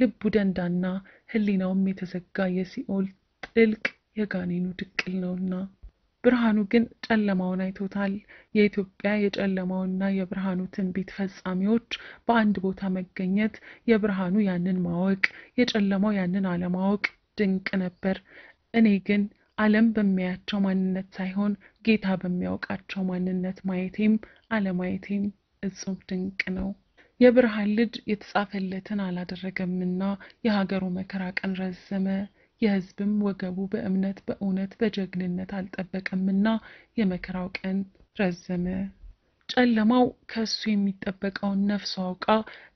ልቡ ደንዳና ሕሊናውም የተዘጋ የሲኦል ጥልቅ የጋኔኑ ድቅል ነውና። ብርሃኑ ግን ጨለማውን አይቶታል። የኢትዮጵያ የጨለማውና የብርሃኑ ትንቢት ፈጻሚዎች በአንድ ቦታ መገኘት፣ የብርሃኑ ያንን ማወቅ፣ የጨለማው ያንን አለማወቅ ድንቅ ነበር። እኔ ግን ዓለም በሚያያቸው ማንነት ሳይሆን ጌታ በሚያውቃቸው ማንነት ማየቴም አለማየቴም እጹብ ድንቅ ነው። የብርሃን ልጅ የተጻፈለትን አላደረገምና የሀገሩ መከራ ቀን ረዘመ። የሕዝብም ወገቡ በእምነት በእውነት በጀግንነት አልጠበቀምና የመከራው ቀን ረዘመ። ጨለማው ከእሱ የሚጠበቀውን ነፍሱ አውቃ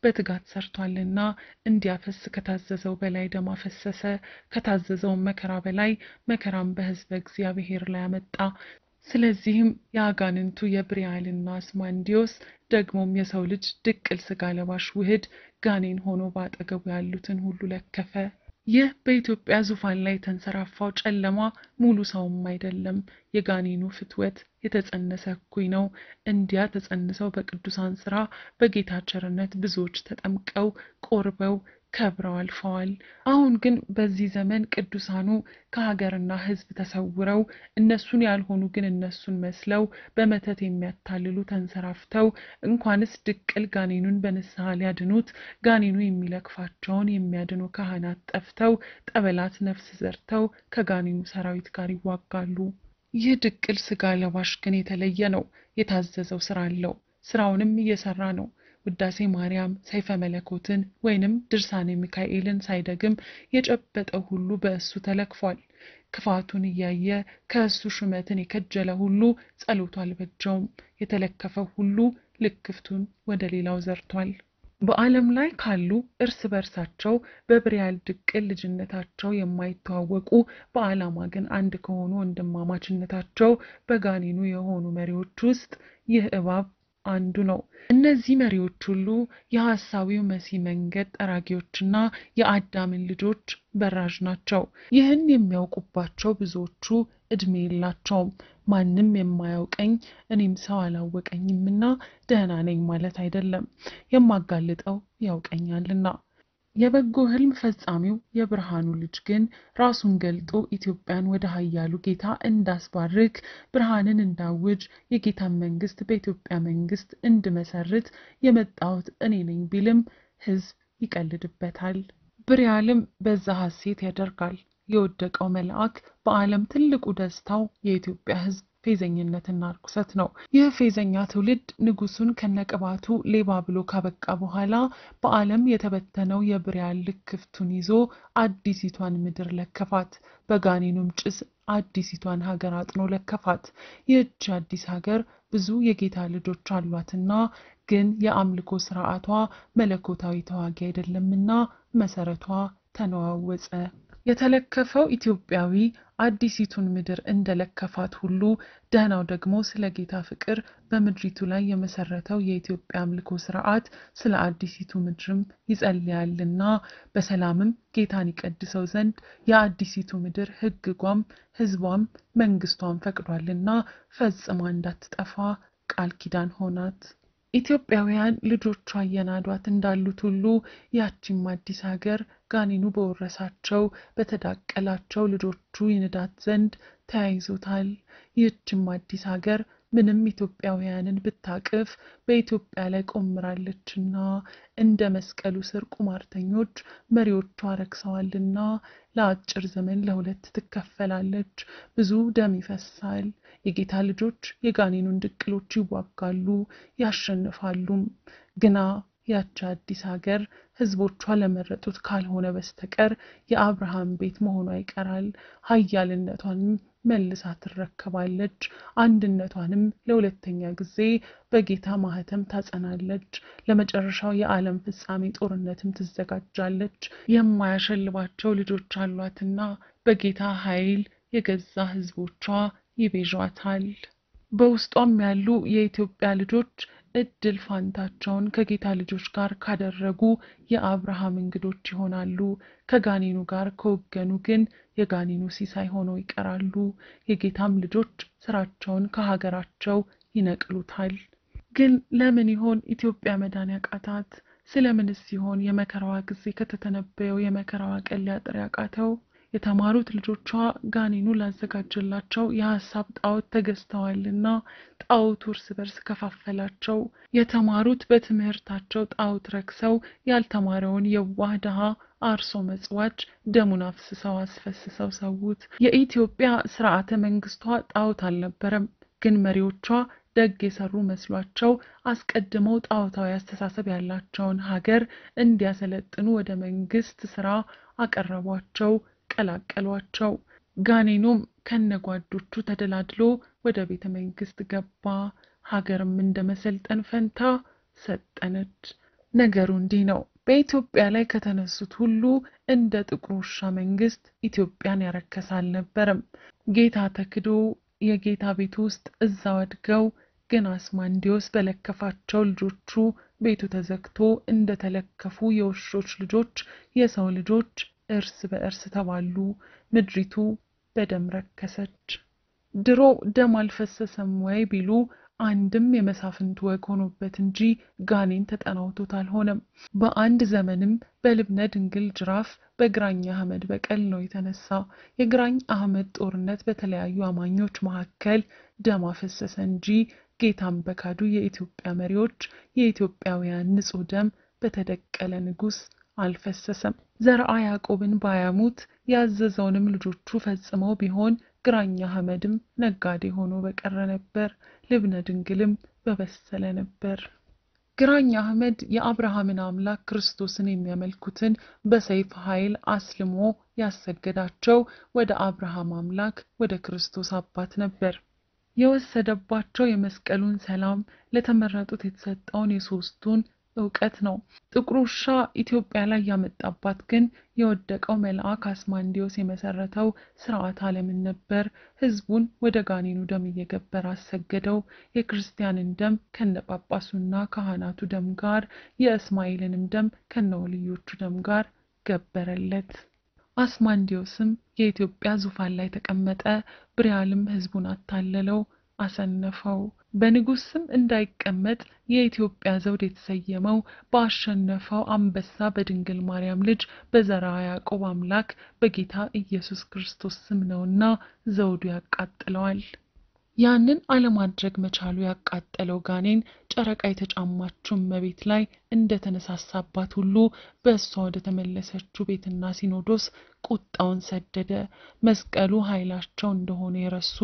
በትጋት ሰርቷልና እንዲያፈስ ከታዘዘው በላይ ደም አፈሰሰ። ከታዘዘውን መከራ በላይ መከራም በሕዝበ እግዚአብሔር ላይ አመጣ። ስለዚህም የአጋንንቱ የብሪያልና አስማንዲዮስ ደግሞም የሰው ልጅ ድቅል ስጋ ለባሽ ውህድ ጋኔን ሆኖ በአጠገቡ ያሉትን ሁሉ ለከፈ። ይህ በኢትዮጵያ ዙፋን ላይ የተንሰራፋው ጨለማ ሙሉ ሰውም አይደለም፣ የጋኔኑ ፍትወት የተጸነሰ እኩይ ነው። እንዲያ ተጸንሰው በቅዱሳን ስራ በጌታ ቸርነት ብዙዎች ተጠምቀው ቆርበው ከብረው አልፈዋል። አሁን ግን በዚህ ዘመን ቅዱሳኑ ከሀገርና ሕዝብ ተሰውረው እነሱን ያልሆኑ ግን እነሱን መስለው በመተት የሚያታልሉ ተንሰራፍተው እንኳንስ ድቅል ጋኔኑን በንስሐ ሊያድኑት ጋኔኑ የሚለክፋቸውን የሚያድኑ ካህናት ጠፍተው ጠበላት ነፍስ ዘርተው ከጋኔኑ ሰራዊት ጋር ይዋጋሉ። ይህ ድቅል ስጋ ለባሽ ግን የተለየ ነው። የታዘዘው ስራ አለው። ስራውንም እየሰራ ነው። ውዳሴ ማርያም፣ ሰይፈ መለኮትን ወይንም ድርሳኔ ሚካኤልን ሳይደግም የጨበጠው ሁሉ በእሱ ተለክፏል። ክፋቱን እያየ ከእሱ ሹመትን የከጀለ ሁሉ ጸሎቱ አልበጀውም። የተለከፈ ሁሉ ልክፍቱን ወደ ሌላው ዘርቷል። በዓለም ላይ ካሉ እርስ በርሳቸው በብሪያል ድቅል ልጅነታቸው የማይተዋወቁ በዓላማ ግን አንድ ከሆኑ ወንድማማችነታቸው በጋኔኑ የሆኑ መሪዎች ውስጥ ይህ እባብ አንዱ ነው። እነዚህ መሪዎች ሁሉ የሐሳዊው መሲህ መንገድ ጠራጊዎችና የአዳምን ልጆች በራዥ ናቸው። ይህን የሚያውቁባቸው ብዙዎቹ እድሜ የላቸውም። ማንም የማያውቀኝ እኔም ሰው አላወቀኝምና ደህና ነኝ ማለት አይደለም፣ የማጋልጠው ያውቀኛልና። የበጎ ሕልም ፈጻሚው የብርሃኑ ልጅ ግን ራሱን ገልጦ ኢትዮጵያን ወደ ኃያሉ ጌታ እንዳስባርክ ብርሃንን እንዳውጅ የጌታን መንግስት በኢትዮጵያ መንግስት እንድመሰርት የመጣሁት እኔ ነኝ ቢልም ሕዝብ ይቀልድበታል። ብርያልም በዛ ሐሴት ያደርጋል። የወደቀው መልአክ በዓለም ትልቁ ደስታው የኢትዮጵያ ሕዝብ ፌዘኝነትና ርኩሰት ነው። ይህ ፌዘኛ ትውልድ ንጉሱን ከነቅባቱ ሌባ ብሎ ካበቃ በኋላ በዓለም የተበተነው የብሪያን ልክፍቱን ይዞ አዲሲቷን ምድር ለከፋት። በጋኔኑም ጭስ አዲሲቷን ሀገር አጥኖ ለከፋት። ይህች አዲስ ሀገር ብዙ የጌታ ልጆች አሏትና ግን የአምልኮ ስርዓቷ መለኮታዊ ተዋጊ አይደለምና መሰረቷ ተነዋወፀ የተለከፈው ኢትዮጵያዊ አዲሲቱን ምድር እንደለከፋት ሁሉ ደህናው ደግሞ ስለ ጌታ ፍቅር በምድሪቱ ላይ የመሰረተው የኢትዮጵያ አምልኮ ስርዓት ስለ አዲሲቱ ምድርም ይጸልያልና በሰላምም ጌታን ይቀድሰው ዘንድ የአዲሲቱ ምድር ሕግጓም ሕዝቧም መንግስቷም ፈቅዷልና ፈጽማ እንዳትጠፋ ቃል ኪዳን ሆናት። ኢትዮጵያውያን ልጆቿ እየናዷት እንዳሉት ሁሉ ያቺም አዲስ ሀገር ጋኔኑ በወረሳቸው በተዳቀላቸው ልጆቹ ይንዳት ዘንድ ተያይዞታል። ይህችም አዲስ ሀገር ምንም ኢትዮጵያውያንን ብታቅፍ በኢትዮጵያ ላይ ቆምራለችና እንደ መስቀሉ ስር ቁማርተኞች መሪዎቿ ረክሰዋልና ለአጭር ዘመን ለሁለት ትከፈላለች። ብዙ ደም ይፈሳል። የጌታ ልጆች የጋኔኑን ድቅሎች ይዋጋሉ፣ ያሸንፋሉም። ግና ያቺ አዲስ ሀገር ህዝቦቿ ለመረጡት ካልሆነ በስተቀር የአብርሃም ቤት መሆኗ ይቀራል። ኃያልነቷንም መልሳ ትረከባለች። አንድነቷንም ለሁለተኛ ጊዜ በጌታ ማህተም ታጸናለች። ለመጨረሻው የዓለም ፍጻሜ ጦርነትም ትዘጋጃለች። የማያሸልባቸው ልጆች አሏትና በጌታ ኃይል የገዛ ህዝቦቿ ይቤዣታል። በውስጧም ያሉ የኢትዮጵያ ልጆች እድል ፋንታቸውን ከጌታ ልጆች ጋር ካደረጉ የአብርሃም እንግዶች ይሆናሉ። ከጋኔኑ ጋር ከወገኑ ግን የጋኔኑ ሲሳይ ሆነው ይቀራሉ። የጌታም ልጆች ስራቸውን ከሀገራቸው ይነቅሉታል። ግን ለምን ይሆን ኢትዮጵያ መዳን ያቃታት? ስለምንስ ይሆን የመከራዋ ጊዜ ከተተነበየው የመከራዋ ቀን ሊያጥር ያቃተው? የተማሩት ልጆቿ ጋኔኑ ላዘጋጀላቸው የሀሳብ ጣዖት ተገዝተዋልና ጣዖቱ እርስ በርስ ከፋፈላቸው። የተማሩት በትምህርታቸው ጣዖት ረክሰው ያልተማረውን የዋህ ድሃ አርሶ መጽዋች ደሙን አፍስሰው አስፈስሰው ሰዉት። የኢትዮጵያ ስርዓተ መንግስቷ ጣዖት አልነበረም፣ ግን መሪዎቿ ደግ የሰሩ መስሏቸው አስቀድመው ጣዖታዊ አስተሳሰብ ያላቸውን ሀገር እንዲያሰለጥኑ ወደ መንግስት ስራ አቀረቧቸው። ቀላቀሏቸው። ጋኔኖም ከነጓዶቹ ተደላድሎ ወደ ቤተ መንግስት ገባ። ሀገርም እንደ መሰልጠን ፈንታ ሰጠነች። ነገሩ እንዲህ ነው። በኢትዮጵያ ላይ ከተነሱት ሁሉ እንደ ጥቁር ውሻ መንግስት ኢትዮጵያን ያረከሰ አልነበረም። ጌታ ተክዶ የጌታ ቤት ውስጥ እዛው አድገው ግን አስማንዲዎስ በለከፋቸው ልጆቹ ቤቱ ተዘግቶ እንደተለከፉ የውሾች ልጆች የሰው ልጆች እርስ በእርስ ተባሉ። ምድሪቱ በደም ረከሰች። ድሮ ደም አልፈሰሰም ወይ ቢሉ አንድም የመሳፍንት ወግ ሆኖበት እንጂ ጋኔን ተጠናውቶት አልሆነም። በአንድ ዘመንም በልብነ ድንግል ጅራፍ በግራኝ አህመድ በቀል ነው የተነሳ። የግራኝ አህመድ ጦርነት በተለያዩ አማኞች መካከል ደም አፈሰሰ እንጂ ጌታን በካዱ የኢትዮጵያ መሪዎች የኢትዮጵያውያን ንጹህ ደም በተደቀለ ንጉስ አልፈሰሰም። ዘርአ ያዕቆብን ባያሙት ያዘዘውንም ልጆቹ ፈጽመው ቢሆን ግራኛ ሐመድም ነጋዴ ሆኖ በቀረ ነበር፣ ልብነ ድንግልም በበሰለ ነበር። ግራኝ አህመድ የአብርሃምን አምላክ ክርስቶስን የሚያመልኩትን በሰይፍ ኃይል አስልሞ ያሰገዳቸው ወደ አብርሃም አምላክ ወደ ክርስቶስ አባት ነበር። የወሰደባቸው የመስቀሉን ሰላም፣ ለተመረጡት የተሰጠውን የሦስቱን እውቀት ነው። ጥቁር ውሻ ኢትዮጵያ ላይ ያመጣባት ግን የወደቀው መልአክ አስማንዲዮስ የመሰረተው ስርዓት ዓለምን ነበር። ህዝቡን ወደ ጋኔኑ ደም እየገበረ አሰገደው። የክርስቲያንን ደም ከነ ጳጳሱና ካህናቱ ደም ጋር፣ የእስማኤልንም ደም ከነ ወልዮቹ ደም ጋር ገበረለት። አስማንዲዮስም የኢትዮጵያ ዙፋን ላይ ተቀመጠ። ብሪያልም ህዝቡን አታለለው። አሰነፈው። በንጉሥ ስም እንዳይቀመጥ የኢትዮጵያ ዘውድ የተሰየመው በአሸነፈው አንበሳ በድንግል ማርያም ልጅ በዘርዓ ያዕቆብ አምላክ በጌታ ኢየሱስ ክርስቶስ ስም ነውና ዘውዱ ያቃጥለዋል። ያንን አለማድረግ መቻሉ ያቃጠለው ጋኔን ጨረቃ የተጫማችው መቤት ላይ እንደተነሳሳባት ሁሉ በእሷ ወደ ተመለሰችው ቤትና ሲኖዶስ ቁጣውን ሰደደ። መስቀሉ ኃይላቸው እንደሆነ የረሱ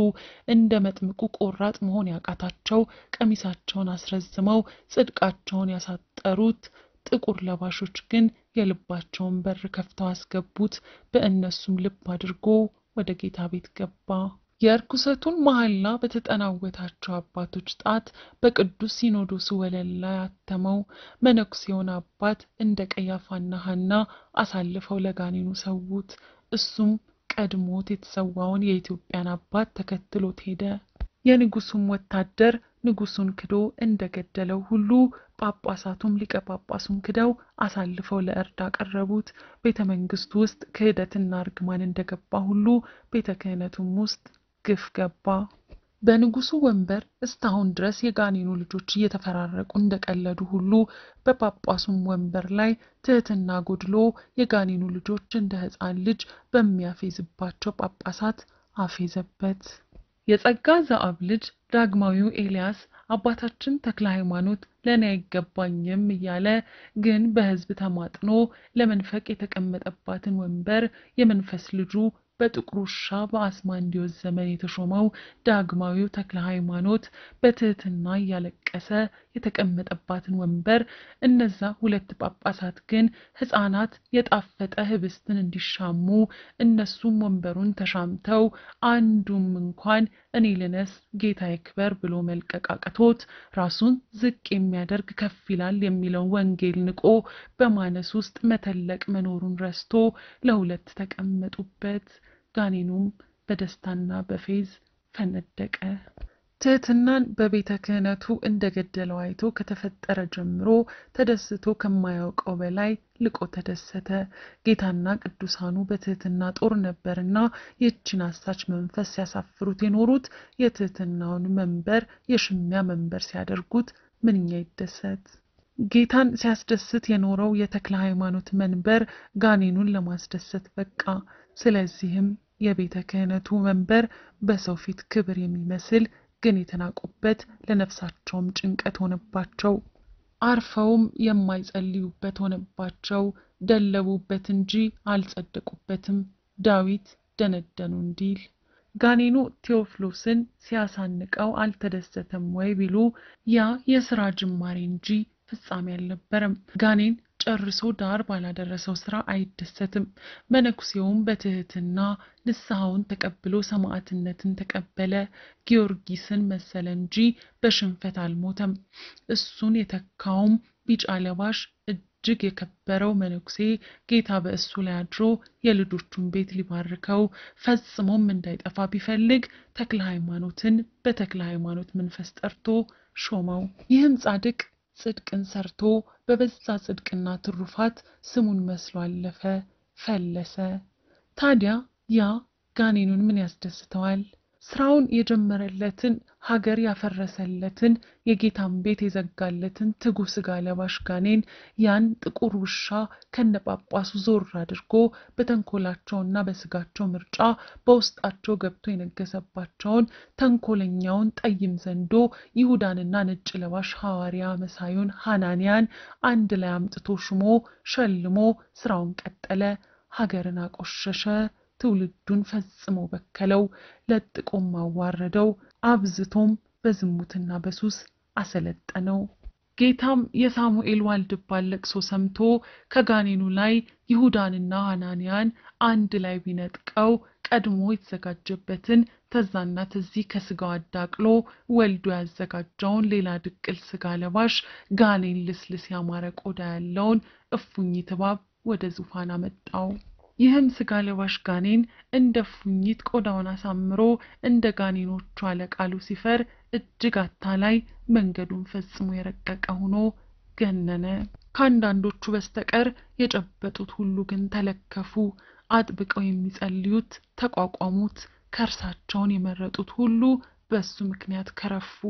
እንደ መጥምቁ ቆራጥ መሆን ያቃታቸው ቀሚሳቸውን አስረዝመው ጽድቃቸውን ያሳጠሩት ጥቁር ለባሾች ግን የልባቸውን በር ከፍተው አስገቡት። በእነሱም ልብ አድርጎ ወደ ጌታ ቤት ገባ። የርኩሰቱን መሐላ በተጠናወታቸው አባቶች ጣት በቅዱስ ሲኖዶሱ ወለል ላይ አተመው መነኩሴውን አባት እንደ ቀያፋና ሐና አሳልፈው ለጋኔኑ ሰዉት። እሱም ቀድሞት የተሰዋውን የኢትዮጵያን አባት ተከትሎት ሄደ። የንጉሱም ወታደር ንጉሱን ክዶ እንደገደለው ሁሉ ጳጳሳቱም ሊቀ ጳጳሱን ክደው አሳልፈው ለእርድ አቀረቡት። ቤተ መንግስቱ ውስጥ ክህደትና እርግማን እንደገባ ሁሉ ቤተ ክህነቱም ውስጥ ግፍ ገባ። በንጉሱ ወንበር እስካሁን ድረስ የጋኔኑ ልጆች እየተፈራረቁ እንደቀለዱ ሁሉ በጳጳሱም ወንበር ላይ ትህትና ጎድሎ የጋኔኑ ልጆች እንደ ሕፃን ልጅ በሚያፌዝባቸው ጳጳሳት አፌዘበት። የጸጋ ዘአብ ልጅ ዳግማዊው ኤልያስ አባታችን ተክለ ሃይማኖት ለእኔ አይገባኝም እያለ ግን በህዝብ ተማጥኖ ለመንፈቅ የተቀመጠባትን ወንበር የመንፈስ ልጁ በጥቁር ውሻ በአስማንዲዮስ ዘመን የተሾመው ዳግማዊው ተክለ ሃይማኖት በትህትና እያለቀሰ የተቀመጠባትን ወንበር እነዛ ሁለት ጳጳሳት ግን ህጻናት የጣፈጠ ህብስትን እንዲሻሙ እነሱም ወንበሩን ተሻምተው አንዱም እንኳን እኔ ልነስ ጌታ ይክበር ብሎ መልቀቅ አቅቶት ራሱን ዝቅ የሚያደርግ ከፍ ይላል የሚለውን ወንጌል ንቆ በማነስ ውስጥ መተለቅ መኖሩን ረስቶ ለሁለት ተቀመጡበት። ጋኔኑም በደስታና በፌዝ ፈነደቀ። ትህትናን በቤተ ክህነቱ እንደገደለው አይቶ ከተፈጠረ ጀምሮ ተደስቶ ከማያውቀው በላይ ልቆ ተደሰተ። ጌታና ቅዱሳኑ በትህትና ጦር ነበርና ይህችን አሳች መንፈስ ሲያሳፍሩት የኖሩት የትህትናውን መንበር የሽሚያ መንበር ሲያደርጉት ምንኛ ይደሰት! ጌታን ሲያስደስት የኖረው የተክለ ሃይማኖት መንበር ጋኔኑን ለማስደሰት በቃ። ስለዚህም የቤተ ክህነቱ መንበር በሰው ፊት ክብር የሚመስል ግን የተናቁበት ለነፍሳቸውም ጭንቀት ሆነባቸው። አርፈውም የማይጸልዩበት ሆነባቸው። ደለቡበት እንጂ አልጸደቁበትም። ዳዊት ደነደኑ እንዲል ጋኔኑ ቴዎፍሎስን ሲያሳንቀው አልተደሰተም ወይ ቢሉ ያ የስራ ጅማሬ እንጂ ፍጻሜ አልነበረም። ጋኔን ጨርሶ ዳር ባላደረሰው ስራ አይደሰትም። መነኩሴውም በትህትና ንስሐውን ተቀብሎ ሰማዕትነትን ተቀበለ። ጊዮርጊስን መሰለ እንጂ በሽንፈት አልሞተም። እሱን የተካውም ቢጫ ለባሽ እጅግ የከበረው መነኩሴ ጌታ በእሱ ላይ አድሮ የልጆቹን ቤት ሊባርከው ፈጽሞም እንዳይጠፋ ቢፈልግ ተክለ ሃይማኖትን በተክለ ሃይማኖት መንፈስ ጠርቶ ሾመው። ይህም ጻድቅ ጽድቅን ሰርቶ በበዛ ጽድቅና ትሩፋት ስሙን መስሎ አለፈ፣ ፈለሰ። ታዲያ ያ ጋኔኑን ምን ያስደስተዋል? ስራውን የጀመረለትን ሀገር ያፈረሰለትን የጌታን ቤት የዘጋለትን ትጉህ ስጋ ለባሽ ጋኔን ያን ጥቁር ውሻ ከነጳጳሱ ዞር አድርጎ በተንኮላቸውና በስጋቸው ምርጫ በውስጣቸው ገብቶ የነገሰባቸውን ተንኮለኛውን ጠይም ዘንዶ ይሁዳንና ነጭ ለባሽ ሐዋርያ መሳዩን ሐናንያን አንድ ላይ አምጥቶ ሹሞ ሸልሞ ስራውን ቀጠለ። ሀገርን አቆሸሸ። ትውልዱን ፈጽሞ በከለው፣ ለጥቆም አዋረደው፣ አብዝቶም በዝሙትና በሱስ አሰለጠነው። ጌታም የሳሙኤል ዋልድባን ለቅሶ ሰምቶ ከጋኔኑ ላይ ይሁዳንና ሐናንያን አንድ ላይ ቢነጥቀው ቀድሞ የተዘጋጀበትን ተዛና ተዚህ ከስጋው አዳቅሎ ወልዶ ያዘጋጀውን ሌላ ድቅል ስጋ ለባሽ ጋኔን ልስልስ ያማረ ቆዳ ያለውን እፉኝት እባብ ወደ ዙፋን አመጣው። ይህም ስጋ ለባሽ ጋኔን እንደ ፉኝት ቆዳውን አሳምሮ እንደ ጋኔኖቹ አለቃ ሉሲፈር እጅግ አታላይ መንገዱን ፈጽሞ የረቀቀ ሆኖ ገነነ። ከአንዳንዶቹ በስተቀር የጨበጡት ሁሉ ግን ተለከፉ። አጥብቀው የሚጸልዩት ተቋቋሙት። ከእርሳቸውን የመረጡት ሁሉ በእሱ ምክንያት ከረፉ።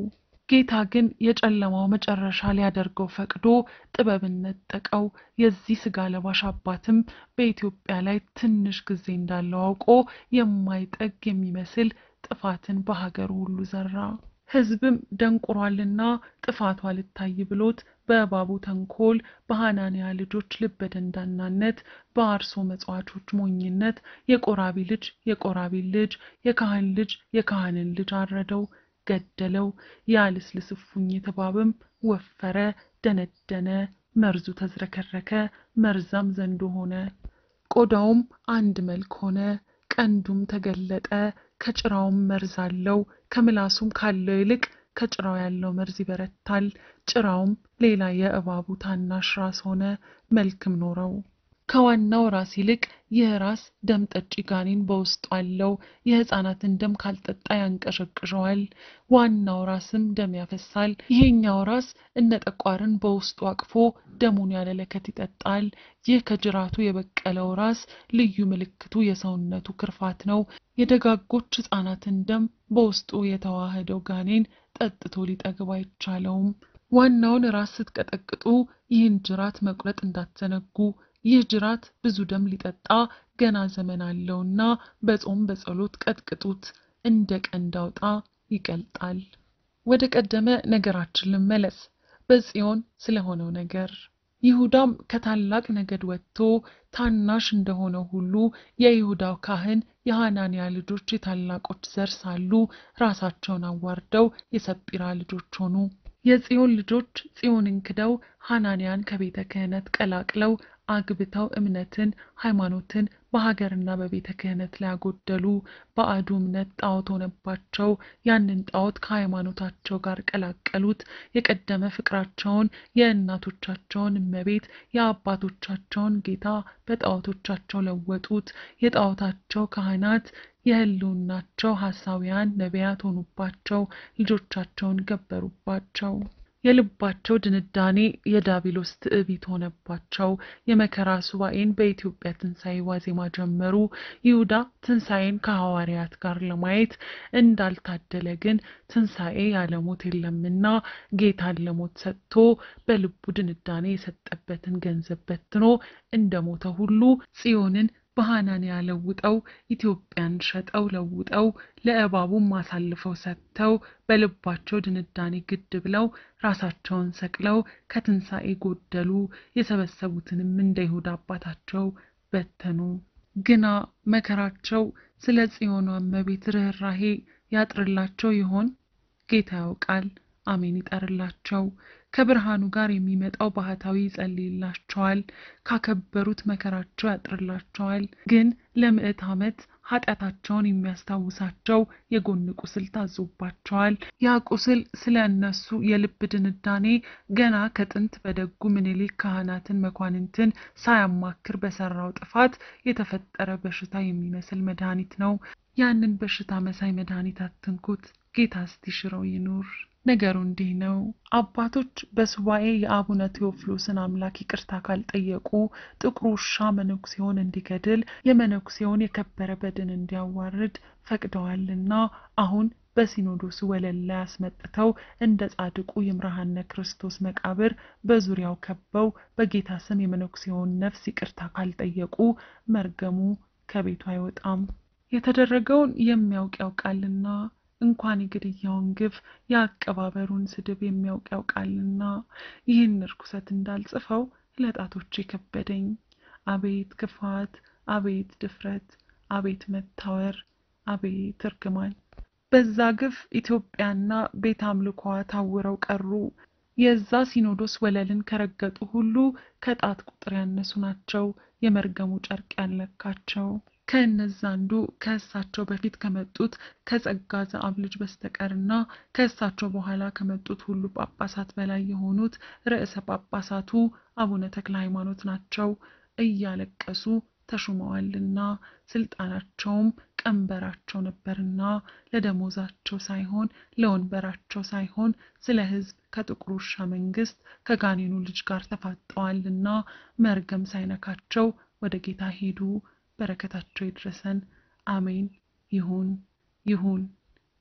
ጌታ ግን የጨለማው መጨረሻ ሊያደርገው ፈቅዶ ጥበብን ነጠቀው። የዚህ ስጋ ለባሽ አባትም በኢትዮጵያ ላይ ትንሽ ጊዜ እንዳለው አውቆ የማይጠግ የሚመስል ጥፋትን በሀገሩ ሁሉ ዘራ። ሕዝብም ደንቁሯልና ጥፋቷ ልታይ ብሎት በእባቡ ተንኮል በሐናንያ ልጆች ልበደንዳናነት በአርሶ መጽዋቾች ሞኝነት የቆራቢ ልጅ የቆራቢ ልጅ የካህን ልጅ የካህንን ልጅ አረደው። ገደለው። የአልስልስ እፉኝ የተባበም ወፈረ፣ ደነደነ፣ መርዙ ተዝረከረከ፣ መርዛም ዘንዶ ሆነ። ቆዳውም አንድ መልክ ሆነ፣ ቀንዱም ተገለጠ፣ ከጭራውም መርዝ አለው። ከምላሱም ካለው ይልቅ ከጭራው ያለው መርዝ ይበረታል። ጭራውም ሌላ የእባቡ ታናሽ ራስ ሆነ፣ መልክም ኖረው ከዋናው ራስ ይልቅ ይህ ራስ ደም ጠጪ ጋኔን በውስጡ አለው። የህፃናትን ደም ካልጠጣ ያንቀሸቅሸዋል። ዋናው ራስም ደም ያፈሳል። ይሄኛው ራስ ጠቋርን በውስጡ አቅፎ ደሙን ያለለከት ይጠጣል። ይህ ከጅራቱ የበቀለው ራስ ልዩ ምልክቱ የሰውነቱ ክርፋት ነው። የደጋጎች ህፃናትን ደም በውስጡ የተዋህደው ጋኔን ጠጥቶ ሊጠግብ አይቻለውም። ዋናውን ራስ ስትቀጠቅጡ ይህን ጅራት መቁረጥ እንዳትዘነጉ። ይህ ጅራት ብዙ ደም ሊጠጣ ገና ዘመን አለውና በጾም በጸሎት ቀጥቅጡት፣ እንደ ቀንድ አውጣ ይቀልጣል። ወደ ቀደመ ነገራችን ልመለስ፣ በጽዮን ስለሆነው ነገር ይሁዳም ከታላቅ ነገድ ወጥቶ ታናሽ እንደሆነ ሁሉ የይሁዳው ካህን የሐናንያ ልጆች የታላቆች ዘር ሳሉ ራሳቸውን አዋርደው የሰጲራ ልጆች ሆኑ። የጽዮን ልጆች ጽዮንን ክደው ሐናንያን ከቤተ ክህነት ቀላቅለው አግብተው እምነትን፣ ሃይማኖትን በሀገርና በቤተ ክህነት ላይ ያጎደሉ በአዱ እምነት ጣዖት ሆነባቸው። ያንን ጣዖት ከሃይማኖታቸው ጋር ቀላቀሉት። የቀደመ ፍቅራቸውን የእናቶቻቸውን እመቤት የአባቶቻቸውን ጌታ በጣዖቶቻቸው ለወጡት። የጣዖታቸው ካህናት የህልውናቸው ሀሳውያን ነቢያት ሆኑባቸው። ልጆቻቸውን ገበሩባቸው። የልባቸው ድንዳኔ የዳቢሎስ ትዕቢት ሆነባቸው። የመከራ ሱባኤን በኢትዮጵያ ትንሣኤ ዋዜማ ጀመሩ። ይሁዳ ትንሣኤን ከሐዋርያት ጋር ለማየት እንዳልታደለ ግን ትንሣኤ ያለሞት የለምና ጌታን ለሞት ሰጥቶ በልቡ ድንዳኔ የሰጠበትን ገንዘብ በትኖ እንደ ሞተ ሁሉ ጽዮንን በሐናንያ ለውጠው ኢትዮጵያን ሸጠው ለውጠው ለእባቡም አሳልፈው ሰጥተው በልባቸው ድንዳኔ ግድ ብለው ራሳቸውን ሰቅለው ከትንሣኤ ጎደሉ። የሰበሰቡትንም እንደ ይሁዳ አባታቸው በተኑ። ግና መከራቸው ስለ ጽዮኗ እመቤት ርኅራሄ ያጥርላቸው ይሆን? ጌታ ያውቃል። አሜን ይጠርላቸው። ከብርሃኑ ጋር የሚመጣው ባህታዊ ይጸልይላቸዋል፣ ካከበሩት መከራቸው ያጥርላቸዋል። ግን ለምዕት ዓመት ኃጢአታቸውን የሚያስታውሳቸው የጎን ቁስል ታዞባቸዋል። ያ ቁስል ስለ እነሱ የልብ ድንዳኔ ገና ከጥንት በደጉ ምኒልክ ካህናትን መኳንንትን ሳያማክር በሰራው ጥፋት የተፈጠረ በሽታ የሚመስል መድኃኒት ነው። ያንን በሽታ መሳይ መድኃኒት አትንኩት። ጌታ እስቲ ሽረው ይኑር። ነገሩ እንዲህ ነው። አባቶች በሱባኤ የአቡነ ቴዎፍሎስን አምላክ ይቅርታ ካልጠየቁ ጥቁር ውሻ መነኩሴውን እንዲገድል፣ የመነኩሴውን የከበረ በድን እንዲያዋርድ ፈቅደዋልና አሁን በሲኖዶሱ ወለል ላይ አስመጥተው እንደ ጻድቁ የምርሃነ ክርስቶስ መቃብር በዙሪያው ከበው በጌታ ስም የመነኩሴውን ነፍስ ይቅርታ ካልጠየቁ መርገሙ ከቤቱ አይወጣም። የተደረገውን የሚያውቅ ያውቃልና እንኳን የግድያውን ግፍ የአቀባበሩን ስድብ የሚያውቅ ያውቃልና ይህን ርኩሰት እንዳልጽፈው ለጣቶች የከበደኝ። አቤት ክፋት፣ አቤት ድፍረት፣ አቤት መታወር፣ አቤት እርግማን! በዛ ግፍ ኢትዮጵያና ቤት አምልኳ ታውረው ቀሩ። የዛ ሲኖዶስ ወለልን ከረገጡ ሁሉ ከጣት ቁጥር ያነሱ ናቸው የመርገሙ ጨርቅ ያለካቸው። ከእነዛ አንዱ ከእሳቸው በፊት ከመጡት ከጸጋ ዘአብ ልጅ በስተቀርና ከእሳቸው በኋላ ከመጡት ሁሉ ጳጳሳት በላይ የሆኑት ርዕሰ ጳጳሳቱ አቡነ ተክለ ሃይማኖት ናቸው እያለቀሱ ተሹመዋልና ስልጣናቸውም ቀንበራቸው ነበርና ለደሞዛቸው ሳይሆን ለወንበራቸው ሳይሆን ስለ ሕዝብ ከጥቁር ውሻ መንግስት ከጋኔኑ ልጅ ጋር ተፋጠዋልና መርገም ሳይነካቸው ወደ ጌታ ሄዱ በረከታቸው ይድረሰን። አሜን። ይሁን ይሁን።